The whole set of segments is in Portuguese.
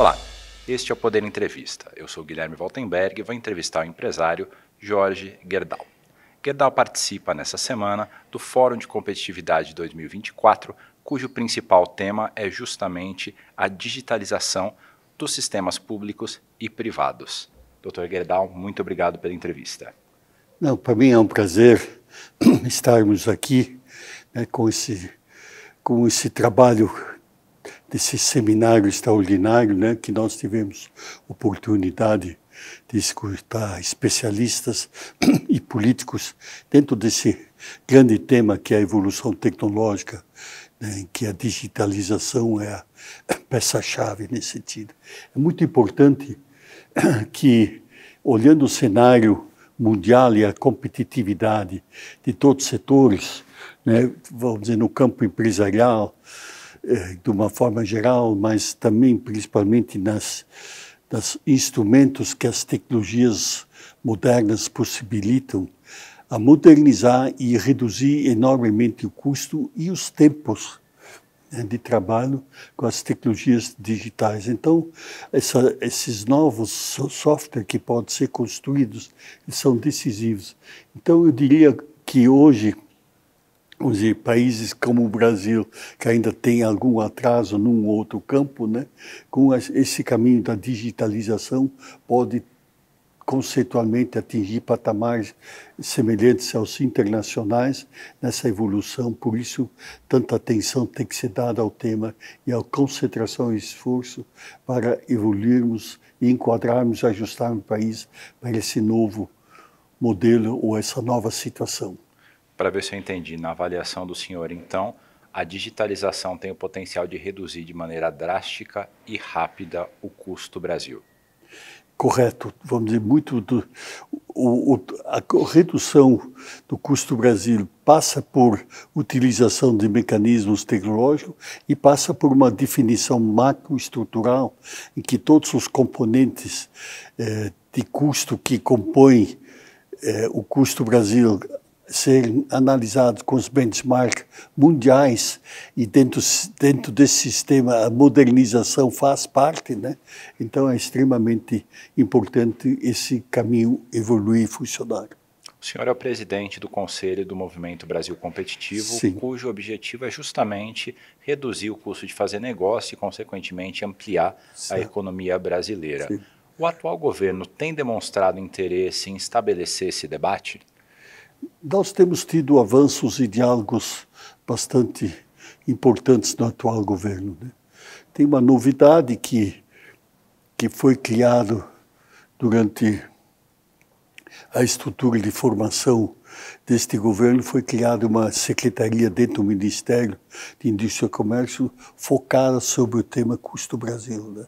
Olá, este é o Poder Entrevista. Eu sou Guilherme Waltenberg e vou entrevistar o empresário Jorge Gerdau. Gerdau participa nessa semana do Fórum de Competitividade 2024, cujo principal tema é justamente a digitalização dos sistemas públicos e privados. Dr. Gerdau, muito obrigado pela entrevista. Não, para mim é um prazer estarmos aqui né, com, esse, com esse trabalho desse seminário extraordinário né, que nós tivemos oportunidade de escutar especialistas e políticos dentro desse grande tema que é a evolução tecnológica, né, em que a digitalização é a peça-chave nesse sentido. É muito importante que, olhando o cenário mundial e a competitividade de todos os setores, né, vamos dizer, no campo empresarial, eh, de uma forma geral, mas também principalmente nas instrumentos que as tecnologias modernas possibilitam a modernizar e reduzir enormemente o custo e os tempos né, de trabalho com as tecnologias digitais. Então, essa, esses novos software que podem ser construídos são decisivos. Então, eu diria que hoje vamos dizer, países como o Brasil, que ainda tem algum atraso num outro campo, né, com esse caminho da digitalização, pode conceitualmente atingir patamares semelhantes aos internacionais nessa evolução. Por isso, tanta atenção tem que ser dada ao tema e à concentração e esforço para evoluirmos e enquadrarmos, ajustarmos o país para esse novo modelo ou essa nova situação para ver se eu entendi. Na avaliação do senhor, então, a digitalização tem o potencial de reduzir de maneira drástica e rápida o custo Brasil. Correto, vamos dizer, muito do, o, o, a redução do custo Brasil passa por utilização de mecanismos tecnológicos e passa por uma definição macroestrutural em que todos os componentes eh, de custo que compõem eh, o custo Brasil serem analisados com os benchmarks mundiais e dentro, dentro desse sistema a modernização faz parte, né? Então é extremamente importante esse caminho evoluir e funcionar. O senhor é o presidente do Conselho do Movimento Brasil Competitivo, Sim. cujo objetivo é justamente reduzir o custo de fazer negócio e, consequentemente, ampliar Sim. a economia brasileira. Sim. O atual governo tem demonstrado interesse em estabelecer esse debate? Nós temos tido avanços e diálogos bastante importantes no atual governo. Né? Tem uma novidade que, que foi criado durante a estrutura de formação deste governo, foi criada uma secretaria dentro do Ministério de Indústria e Comércio focada sobre o tema Custo Brasil. Né?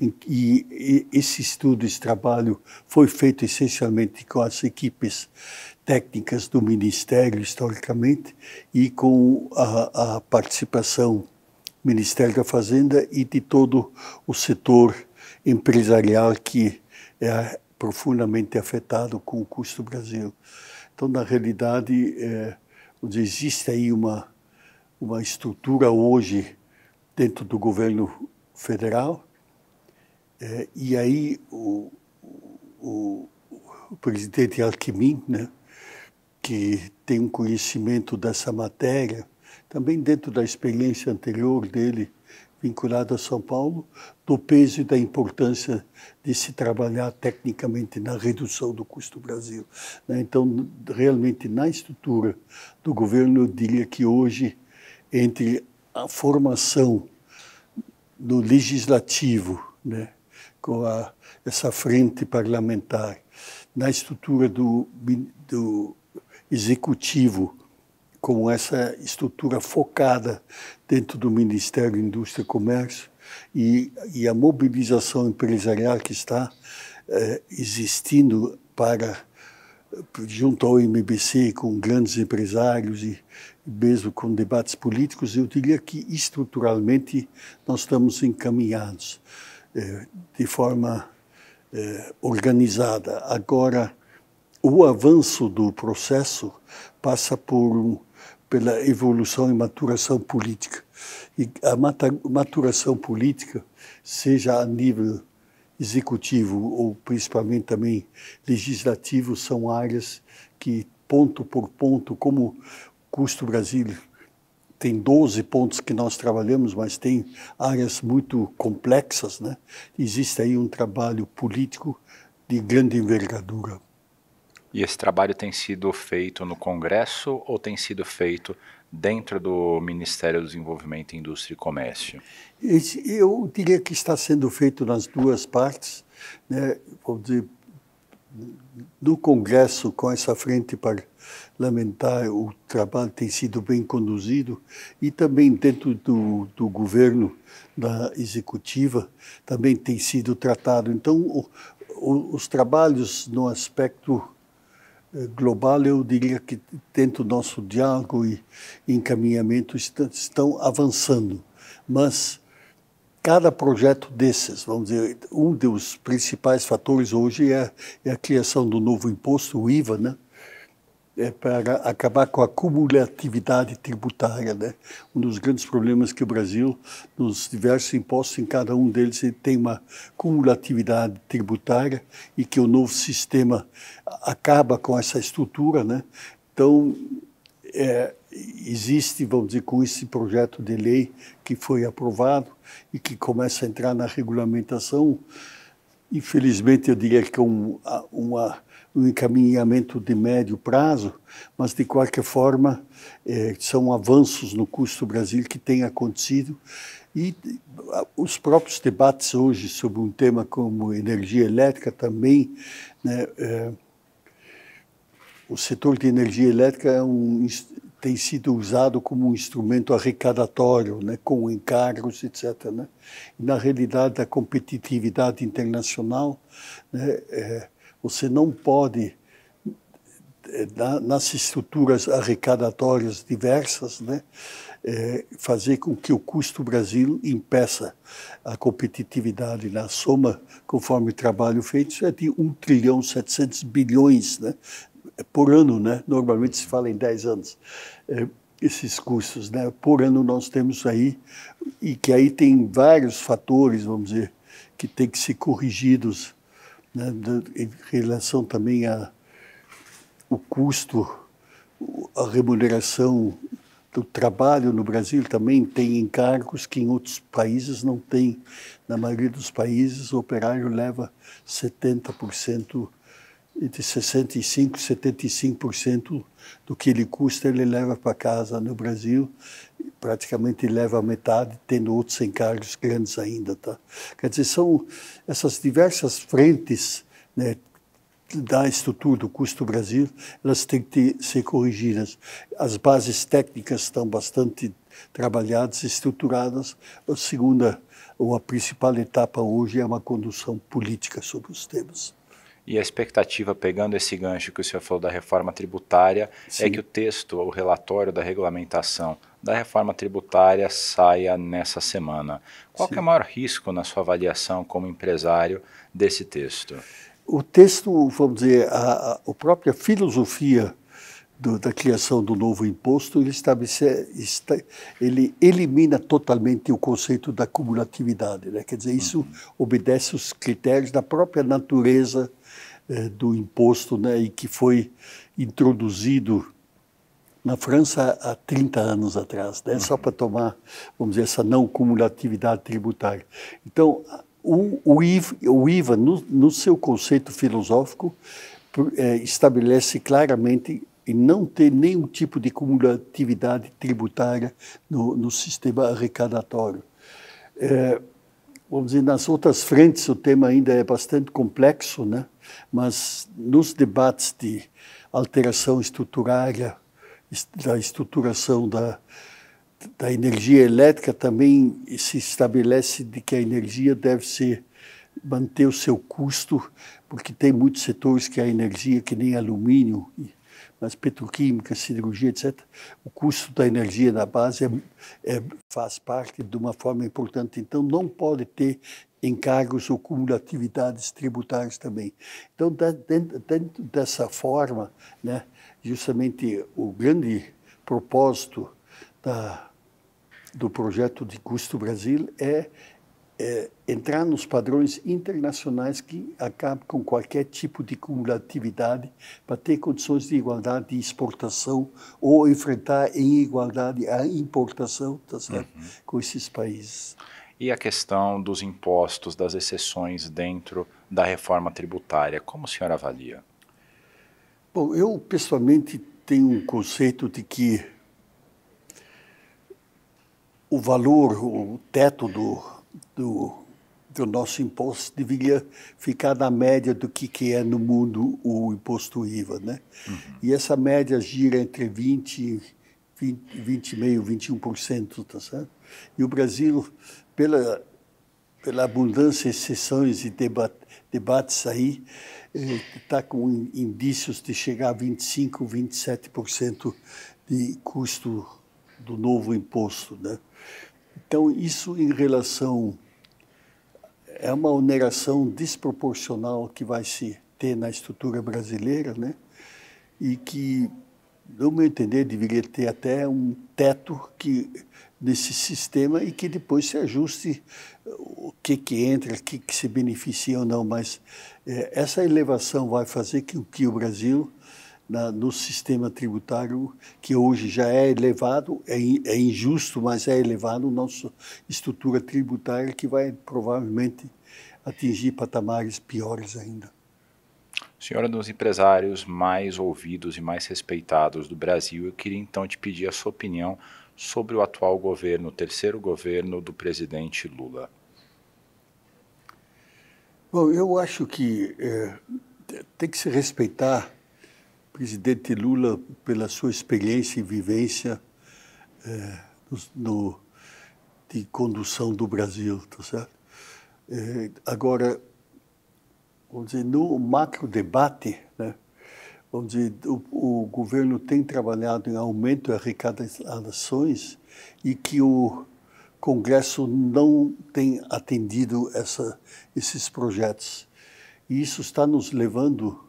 Uhum. E, e esse estudo, esse trabalho foi feito essencialmente com as equipes técnicas do Ministério, historicamente, e com a, a participação do Ministério da Fazenda e de todo o setor empresarial que é profundamente afetado com o custo Brasil. Então, na realidade, é, existe aí uma, uma estrutura hoje dentro do governo federal, é, e aí o, o, o presidente Alckmin, né, que tem um conhecimento dessa matéria, também dentro da experiência anterior dele, vinculado a São Paulo, do peso e da importância de se trabalhar tecnicamente na redução do custo Brasil. Né? Então, realmente, na estrutura do governo, eu diria que hoje, entre a formação do legislativo, né, com a, essa frente parlamentar, na estrutura do, do executivo, como essa estrutura focada dentro do Ministério Indústria e Comércio e, e a mobilização empresarial que está eh, existindo para junto ao MBC com grandes empresários e mesmo com debates políticos, eu diria que estruturalmente nós estamos encaminhados eh, de forma eh, organizada. Agora, o avanço do processo passa por pela evolução e maturação política. E a maturação política, seja a nível executivo ou principalmente também legislativo, são áreas que, ponto por ponto, como Custo Brasil tem 12 pontos que nós trabalhamos, mas tem áreas muito complexas, né? Existe aí um trabalho político de grande envergadura. E esse trabalho tem sido feito no Congresso ou tem sido feito dentro do Ministério do Desenvolvimento, Indústria e Comércio? Eu diria que está sendo feito nas duas partes, né? Vou dizer, no Congresso, com essa frente parlamentar, o trabalho tem sido bem conduzido e também dentro do, do governo, da executiva, também tem sido tratado. Então, o, o, os trabalhos no aspecto global, eu diria que tanto do nosso diálogo e encaminhamento estão avançando. Mas cada projeto desses, vamos dizer, um dos principais fatores hoje é, é a criação do novo imposto, o IVA, né? é para acabar com a cumulatividade tributária, né? Um dos grandes problemas que o Brasil, nos diversos impostos, em cada um deles ele tem uma cumulatividade tributária e que o novo sistema acaba com essa estrutura, né? Então, é, existe, vamos dizer, com esse projeto de lei que foi aprovado e que começa a entrar na regulamentação, infelizmente eu diria que é um, uma um encaminhamento de médio prazo, mas de qualquer forma é, são avanços no custo Brasil que têm acontecido e os próprios debates hoje sobre um tema como energia elétrica também, né, é, o setor de energia elétrica é um, tem sido usado como um instrumento arrecadatório, né, com encargos, etc. Né? E, na realidade, a competitividade internacional né, é, você não pode, eh, nas estruturas arrecadatórias diversas, né, eh, fazer com que o custo Brasil impeça a competitividade na soma, conforme o trabalho feito, é de 1 trilhão 700 bilhões né, por ano, né? normalmente se fala em 10 anos, é, esses custos. Né? Por ano nós temos aí, e que aí tem vários fatores, vamos dizer, que têm que ser corrigidos né, em relação também a o custo, a remuneração do trabalho no Brasil também tem encargos que em outros países não tem. Na maioria dos países, o operário leva 70% entre 65% e 75% do que ele custa, ele leva para casa no Brasil. Praticamente leva a metade, tendo outros encargos grandes ainda. Tá? Quer dizer, são essas diversas frentes né, da estrutura do custo Brasil, elas têm que ser corrigidas. As bases técnicas estão bastante trabalhadas, estruturadas. A segunda, ou a principal etapa hoje é uma condução política sobre os temas. E a expectativa, pegando esse gancho que o senhor falou da reforma tributária, é Sim. é que o texto, o relatório da regulamentação da reforma tributária saia nessa semana. Qual é o maior risco na sua avaliação como empresário desse texto? O texto, vamos dizer, a, a própria filosofia do, da criação do novo imposto, ele, estabelece, está, ele elimina totalmente o conceito da cumulatividade. Né? Quer dizer, isso uhum. obedece os critérios da própria natureza eh, do imposto né, e que foi introduzido na França há 30 anos atrás, né, só para tomar, vamos dizer, essa não cumulatividade tributária. Então, o, o IVA, o IVA no, no, seu conceito filosófico, eh, estabelece claramente e não ter nenhum tipo de cumulatividade tributária no, no sistema arrecadatório. É, vamos dizer, nas outras frentes o tema ainda é bastante complexo, né? Mas nos debates de alteração estrutural da estruturação da, da energia elétrica, também se estabelece de que a energia deve ser manter o seu custo, porque tem muitos setores que a energia, que nem alumínio, mas petroquímica, siderurgia, etc., o custo da energia na base é, é, faz parte de uma forma importante. Então, não pode ter encargos ou cumulatividades tributárias também. Então, dentro, tá, dentro dessa forma, né, justamente o grande propósito da, do projeto de Custo Brasil é, é entrar nos padrões internacionais que acabam com qualquer tipo de cumulatividade para ter condições de igualdade de exportação ou enfrentar em igualdade a importação tá certo? Uhum. com esses países e a questão dos impostos, das exceções dentro da reforma tributária. Como o senhor avalia? Bom, eu pessoalmente tenho um conceito de que o valor, o teto do, do, do nosso imposto deveria ficar na média do que, que é no mundo o imposto IVA. Né? Uhum. E essa média gira entre 20% 20,5%, 20, 21%, tá certo? E o Brasil, pela, pela abundância de sessões e debate, debates aí, está eh, com indícios de chegar a 25%, 27% de custo do novo imposto. Né? Então, isso em relação. É uma oneração desproporcional que vai se ter na estrutura brasileira, né? e que no meu entender, deveria ter até um teto que nesse sistema e que depois se ajuste o que que entra, o que, que se beneficia ou não. Mas é, essa elevação vai fazer que, que o Brasil, na, no sistema tributário, que hoje já é elevado, é, é injusto, mas é elevado, nossa estrutura tributária que vai provavelmente atingir patamares piores ainda. Senhora dos empresários mais ouvidos e mais respeitados do Brasil, eu queria então te pedir a sua opinião sobre o atual governo, o terceiro governo do presidente Lula. Bom, eu acho que é, tem que se respeitar o presidente Lula pela sua experiência e vivência é, no, de condução do Brasil, tá certo? É, agora, onde no macro debate, né, onde o, o, governo tem trabalhado em aumento de arrecadações e que o Congresso não tem atendido essa, esses projetos. E isso está nos levando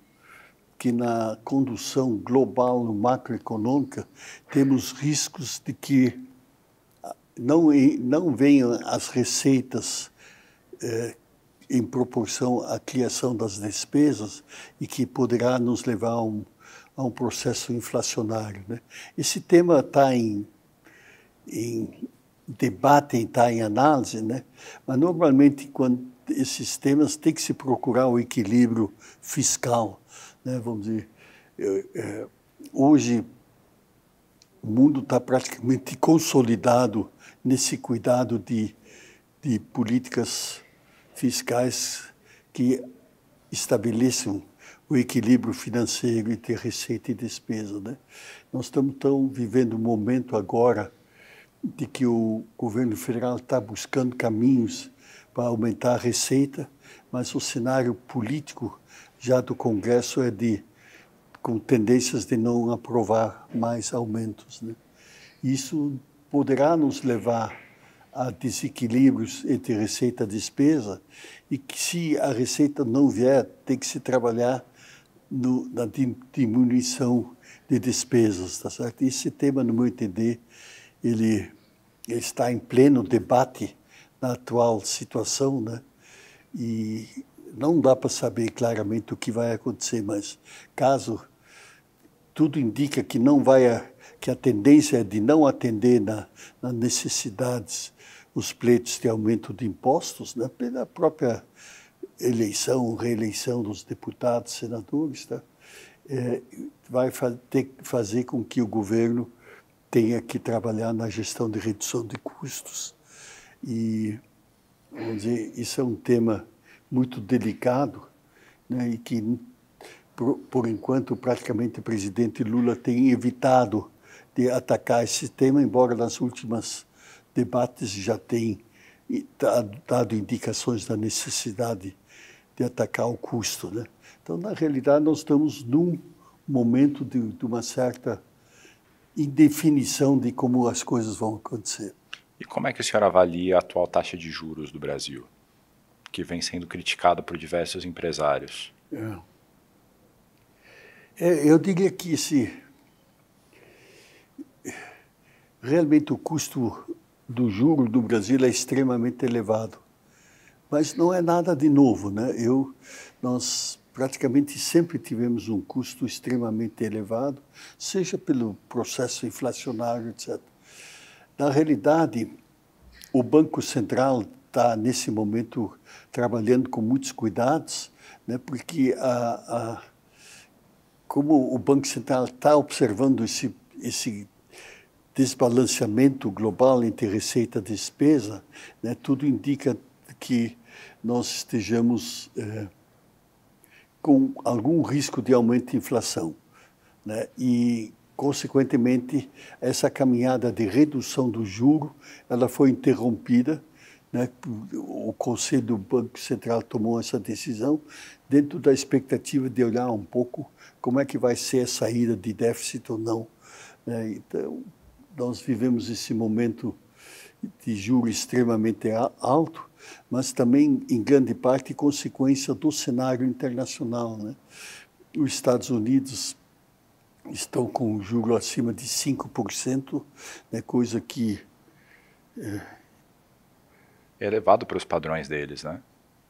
que na condução global macroeconômica temos riscos de que não, não venham as receitas eh, em proporção à criação das despesas e que poderá nos levar a um, a um processo inflacionário. Né? Esse tema está em, em debate, está em análise, né? mas normalmente quando esses temas tem que se procurar o equilíbrio fiscal, né? vamos dizer. É, hoje o mundo está praticamente consolidado nesse cuidado de, de políticas fiscais que estabeleçam o equilíbrio financeiro entre receita e despesa. Né? Nós estamos tão vivendo um momento agora de que o governo federal está buscando caminhos para aumentar a receita, mas o cenário político já do Congresso é de com tendências de não aprovar mais aumentos. Né? Isso poderá nos levar a desequilíbrios entre receita e despesa e que se a receita não vier, tem que se trabalhar no, na diminuição de despesas, tá certo? Esse tema, no meu entender, ele, ele está em pleno debate na atual situação, né? E não dá para saber claramente o que vai acontecer, mas caso tudo indica que não vai a, que a tendência é de não atender na, necessidades os pleitos de aumento de impostos, né, pela própria eleição, reeleição dos deputados, senadores, tá? é, vai fa ter, fazer com que o governo tenha que trabalhar na gestão de redução de custos. E, vamos dizer, isso é um tema muito delicado né, e que, por, por enquanto, praticamente o presidente Lula tem evitado de atacar esse tema, embora nas últimas debates já têm tá, dado indicações da necessidade de atacar o custo. Né? Então, na realidade, nós estamos num momento de, de uma certa indefinição de como as coisas vão acontecer. E como é que o senhor avalia a atual taxa de juros do Brasil, que vem sendo criticada por diversos empresários? É. É, eu diria que se realmente o custo do juro do Brasil é extremamente elevado. Mas não é nada de novo, né? Eu, nós praticamente sempre tivemos um custo extremamente elevado, seja pelo processo inflacionário, etc. Na realidade, o Banco Central está, nesse momento, trabalhando com muitos cuidados, né? porque a, a, como o Banco Central está observando esse, esse desbalanceamento global entre receita e despesa, né, tudo indica que nós estejamos eh, com algum risco de aumento de inflação. Né, e, consequentemente, essa caminhada de redução do juro ela foi interrompida. Né, o Conselho do Banco Central tomou essa decisão dentro da expectativa de olhar um pouco como é que vai ser a saída de déficit ou não. Né, então, nós vivemos esse momento de juro extremamente alto, mas também, em grande parte, consequência do cenário internacional. Né? Os Estados Unidos estão com um juro acima de 5%, né, coisa que. É, é elevado para os padrões deles, né?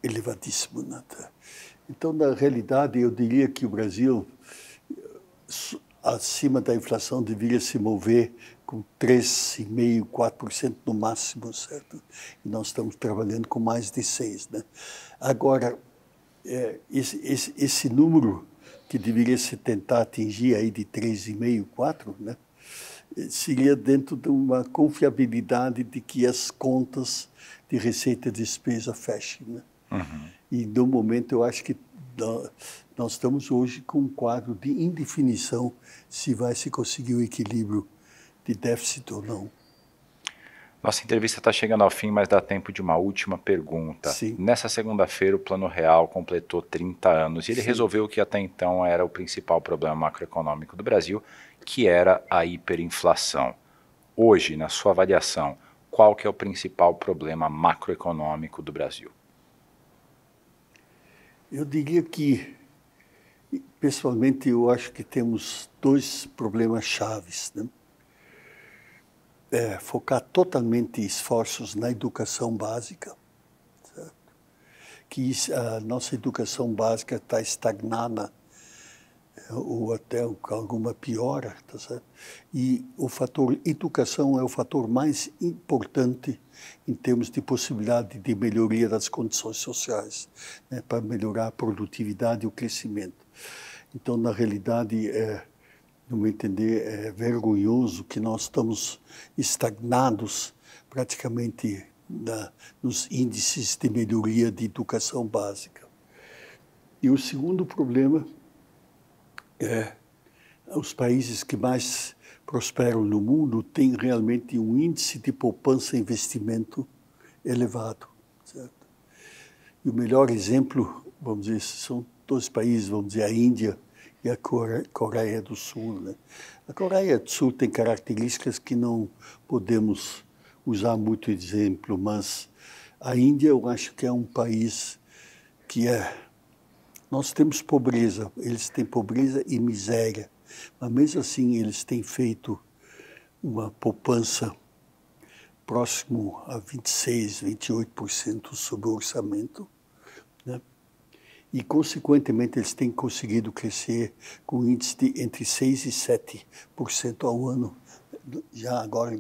Elevadíssimo, Nata. Então, na realidade, eu diria que o Brasil, acima da inflação, deveria se mover com 3,5%, 4% no máximo, certo? E nós estamos trabalhando com mais de 6%. Né? Agora, é, esse, esse, esse, número que deveria se tentar atingir aí de 3,5%, 4%, né? seria dentro de uma confiabilidade de que as contas de receita e despesa fechem. Né? Uhum. E, no momento, eu acho que nós estamos hoje com um quadro de indefinição se vai se conseguir o equilíbrio de déficit ou não. Nossa entrevista está chegando ao fim, mas dá tempo de uma última pergunta. Sim. Nessa segunda-feira, o Plano Real completou 30 anos e ele Sim. resolveu o que até então era o principal problema macroeconômico do Brasil, que era a hiperinflação. Hoje, na sua avaliação, qual que é o principal problema macroeconômico do Brasil? Eu diria que, pessoalmente, eu acho que temos dois problemas chaves. Né? é, focar totalmente esforços na educação básica, certo? que a nossa educação básica está estagnada ou até alguma piora, tá certo? E o fator educação é o fator mais importante em termos de possibilidade de melhoria das condições sociais, né? para melhorar a produtividade e o crescimento. Então, na realidade, é, no meu entender, é vergonhoso que nós estamos estagnados praticamente na, nos índices de melhoria de educação básica. E o segundo problema é os países que mais prosperam no mundo têm realmente um índice de poupança e investimento elevado. Certo? E o melhor exemplo, vamos dizer, são dois países, vamos dizer, a Índia e a Coreia do Sul. Né? A Coreia do Sul tem características que não podemos usar muito exemplo, mas a Índia eu acho que é um país que é. Nós temos pobreza, eles têm pobreza e miséria, mas mesmo assim eles têm feito uma poupança próximo a 26, 28% sobre o orçamento. Né? e, consequentemente, eles têm conseguido crescer com índice de entre 6% e 7% ao ano, já agora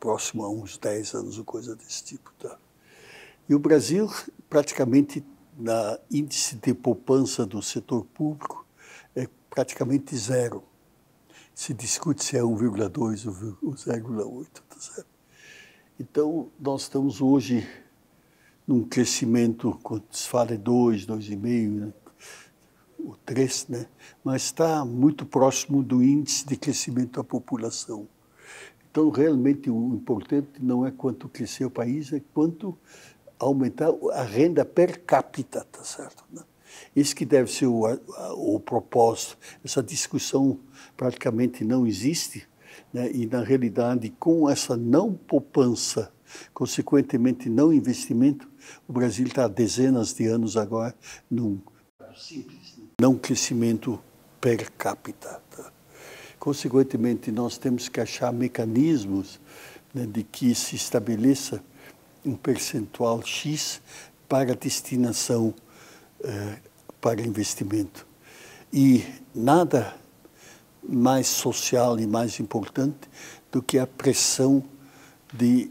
próximo a uns 10 anos, ou coisa desse tipo. Tá? E o Brasil, praticamente, na índice de poupança do setor público, é praticamente zero. Se discute se é 1,2 ou 0,8, tá Então, nós estamos hoje num crescimento, quando se fala, é 2, 2,5, né? ou 3, né? mas está muito próximo do índice de crescimento da população. Então, realmente, o importante não é quanto crescer o país, é quanto aumentar a renda per capita, tá certo? Né? Esse que deve ser o, o propósito. Essa discussão praticamente não existe, né? e, na realidade, com essa não poupança Consequentemente, não investimento. O Brasil está há dezenas de anos agora num não crescimento per capita. Consequentemente, nós temos que achar mecanismos né, de que se estabeleça um percentual X para destinação eh, para investimento. E nada mais social e mais importante do que a pressão de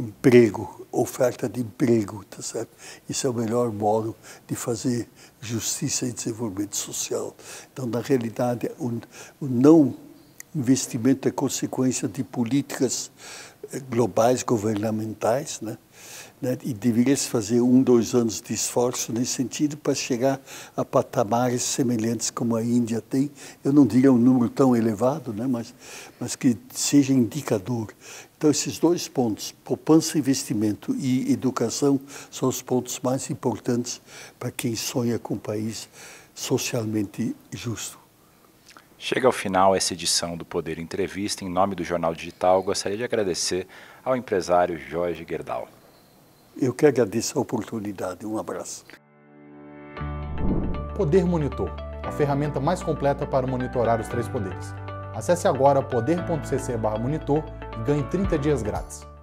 emprego, oferta de emprego, tá certo? Isso é o melhor modo de fazer justiça e desenvolvimento social. Então, na realidade, o, o não investimento é consequência de políticas eh, globais governamentais, né? né? e deveria-se fazer um, dois anos de esforço nesse sentido para chegar a patamares semelhantes como a Índia tem. Eu não diria um número tão elevado, né? mas, mas que seja indicador. Então, esses dois pontos, poupança, investimento e educação, são os pontos mais importantes para quem sonha com um país socialmente justo. Chega ao final essa edição do Poder Entrevista. Em nome do Jornal Digital, gostaria de agradecer ao empresário Jorge Gerdau. Eu que agradeço a oportunidade. Um abraço. Poder Monitor, a ferramenta mais completa para monitorar os três poderes. Acesse agora poder.cc/monitor e ganhe 30 dias grátis.